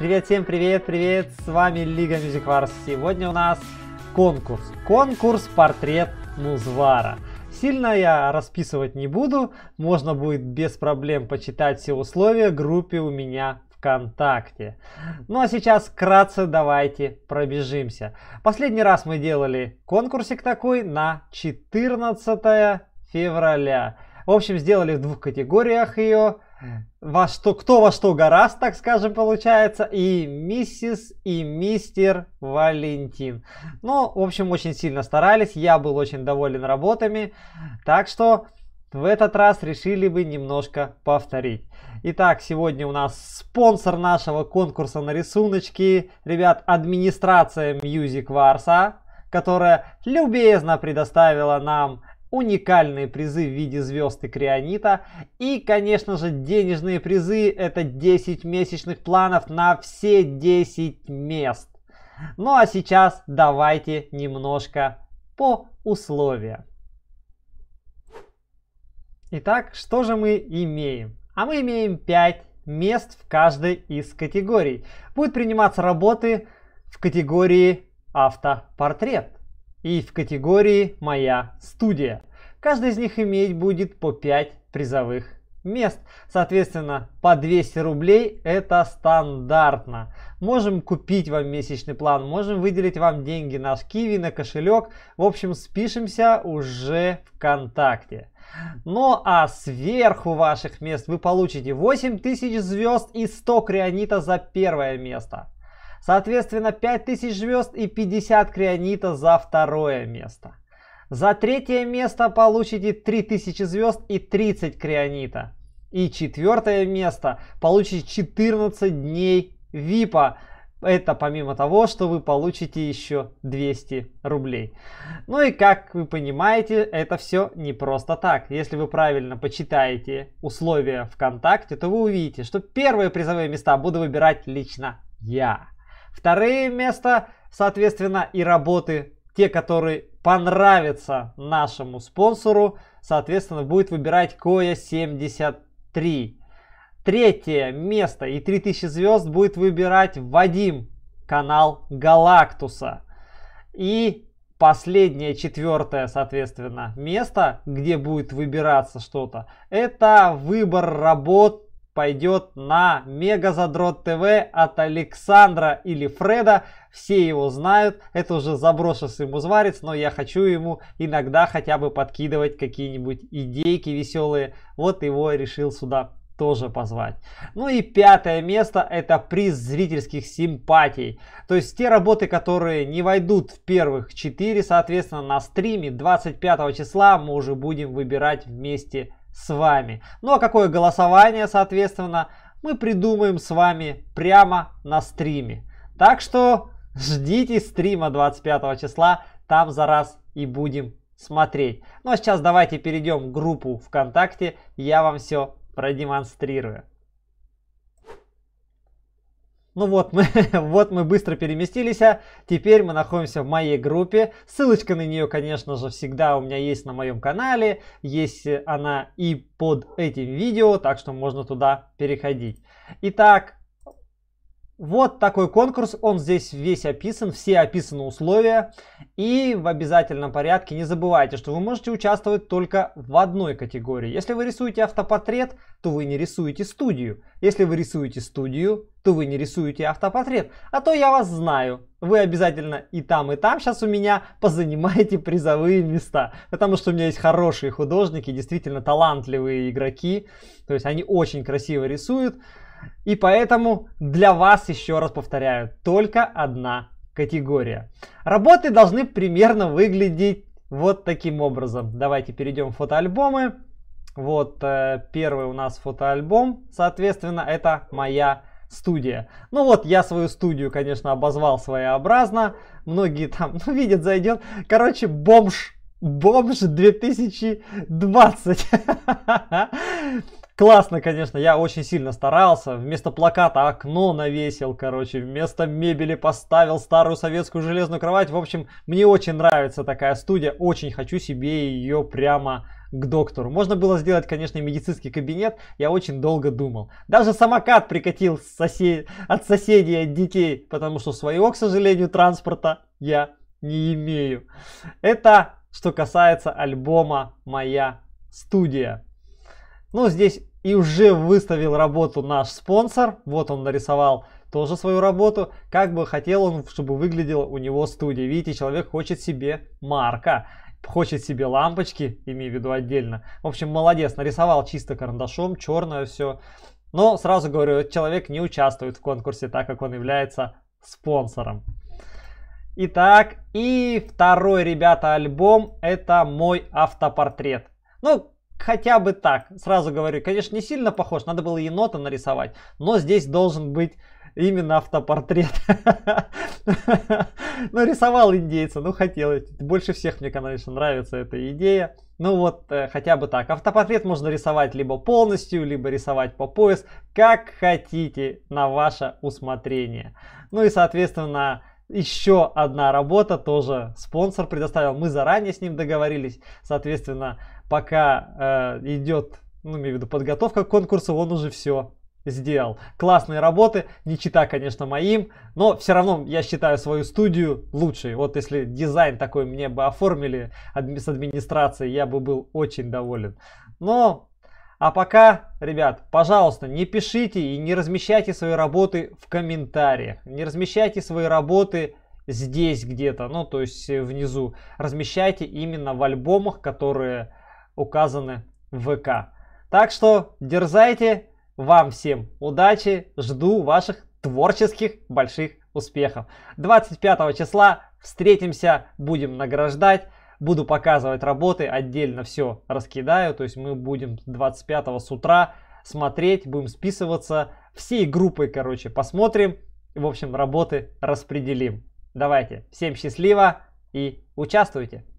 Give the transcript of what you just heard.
Привет всем, привет, привет! С вами Лига Music Wars. Сегодня у нас конкурс. Конкурс портрет Музвара. Сильно я расписывать не буду, можно будет без проблем почитать все условия группе у меня ВКонтакте. Ну а сейчас вкратце давайте пробежимся. Последний раз мы делали конкурсик такой на 14 февраля. В общем, сделали в двух категориях ее во что, кто во что гораст, так скажем, получается, и миссис, и мистер Валентин. Ну, в общем, очень сильно старались, я был очень доволен работами, так что в этот раз решили бы немножко повторить. Итак, сегодня у нас спонсор нашего конкурса на рисуночки, ребят, администрация Music Варса, которая любезно предоставила нам уникальные призы в виде звезд и крионита. И, конечно же, денежные призы — это 10 месячных планов на все 10 мест. Ну а сейчас давайте немножко по условиям. Итак, что же мы имеем? А мы имеем 5 мест в каждой из категорий. Будут приниматься работы в категории автопортрет и в категории «Моя студия». Каждый из них иметь будет по 5 призовых мест. Соответственно, по 200 рублей это стандартно. Можем купить вам месячный план, можем выделить вам деньги на Киви, на кошелек. В общем, спишемся уже ВКонтакте. Ну а сверху ваших мест вы получите 8000 звезд и 100 крионита за первое место. Соответственно, 5000 звезд и 50 крионита за второе место. За третье место получите 3000 звезд и 30 крионита. И четвертое место получите 14 дней ВИПа. Это помимо того, что вы получите еще 200 рублей. Ну и как вы понимаете, это все не просто так. Если вы правильно почитаете условия ВКонтакте, то вы увидите, что первые призовые места буду выбирать лично я. Второе место, соответственно, и работы, те, которые понравятся нашему спонсору, соответственно, будет выбирать Коя 73. Третье место и 3000 звезд будет выбирать Вадим, канал Галактуса. И последнее, четвертое, соответственно, место, где будет выбираться что-то, это выбор работ пойдет на Мегазадрот ТВ от Александра или Фреда. Все его знают, это уже заброшенный музварец, но я хочу ему иногда хотя бы подкидывать какие-нибудь идейки веселые. Вот его решил сюда тоже позвать. Ну и пятое место это приз зрительских симпатий. То есть те работы, которые не войдут в первых четыре, соответственно на стриме 25 числа мы уже будем выбирать вместе с вами. Ну а какое голосование, соответственно, мы придумаем с вами прямо на стриме. Так что ждите стрима 25 числа, там за раз и будем смотреть. Ну а сейчас давайте перейдем в группу ВКонтакте, я вам все продемонстрирую. Ну вот мы, вот мы быстро переместились, а теперь мы находимся в моей группе. Ссылочка на нее, конечно же, всегда у меня есть на моем канале, есть э, она и под этим видео, так что можно туда переходить. Итак, вот такой конкурс, он здесь весь описан, все описаны условия. И в обязательном порядке не забывайте, что вы можете участвовать только в одной категории. Если вы рисуете автопортрет, то вы не рисуете студию. Если вы рисуете студию, то вы не рисуете автопортрет. А то я вас знаю. Вы обязательно и там, и там сейчас у меня позанимаете призовые места. Потому что у меня есть хорошие художники, действительно талантливые игроки. То есть они очень красиво рисуют. И поэтому для вас, еще раз повторяю, только одна категория. Работы должны примерно выглядеть вот таким образом. Давайте перейдем в фотоальбомы. Вот э, первый у нас фотоальбом, соответственно, это моя студия. Ну вот, я свою студию, конечно, обозвал своеобразно. Многие там, ну, видят, зайдет. Короче, бомж Бомж 2020. Классно, конечно, я очень сильно старался. Вместо плаката окно навесил, короче, вместо мебели поставил старую советскую железную кровать. В общем, мне очень нравится такая студия, очень хочу себе ее прямо к доктору. Можно было сделать, конечно, медицинский кабинет, я очень долго думал. Даже самокат прикатил сосед... от соседей, от детей, потому что своего, к сожалению, транспорта я не имею. Это что касается альбома «Моя студия». Ну, здесь и уже выставил работу наш спонсор. Вот он нарисовал тоже свою работу. Как бы хотел он, чтобы выглядела у него студия. Видите, человек хочет себе марка. Хочет себе лампочки, имею в виду отдельно. В общем, молодец, нарисовал чисто карандашом, черное все. Но сразу говорю, человек не участвует в конкурсе, так как он является спонсором. Итак, и второй, ребята, альбом это мой автопортрет. Ну, хотя бы так. Сразу говорю, конечно, не сильно похож, надо было енота нарисовать, но здесь должен быть именно автопортрет. Ну, рисовал индейца, ну, хотелось. Больше всех мне, конечно, нравится эта идея. Ну вот, э, хотя бы так. Автопортрет можно рисовать либо полностью, либо рисовать по пояс, как хотите, на ваше усмотрение. Ну и, соответственно, еще одна работа тоже спонсор предоставил. Мы заранее с ним договорились. Соответственно, пока э, идет, ну, имею в виду, подготовка к конкурсу, он уже все сделал. Классные работы, не чита, конечно, моим, но все равно я считаю свою студию лучшей. Вот если дизайн такой мне бы оформили адми с администрацией, я бы был очень доволен. Но а пока, ребят, пожалуйста, не пишите и не размещайте свои работы в комментариях. Не размещайте свои работы здесь где-то, ну то есть э, внизу. Размещайте именно в альбомах, которые указаны в ВК. Так что дерзайте, вам всем удачи, жду ваших творческих больших успехов. 25 числа встретимся, будем награждать. Буду показывать работы, отдельно все раскидаю. То есть мы будем 25 с утра смотреть, будем списываться. Всей группой, короче, посмотрим. В общем, работы распределим. Давайте, всем счастливо и участвуйте!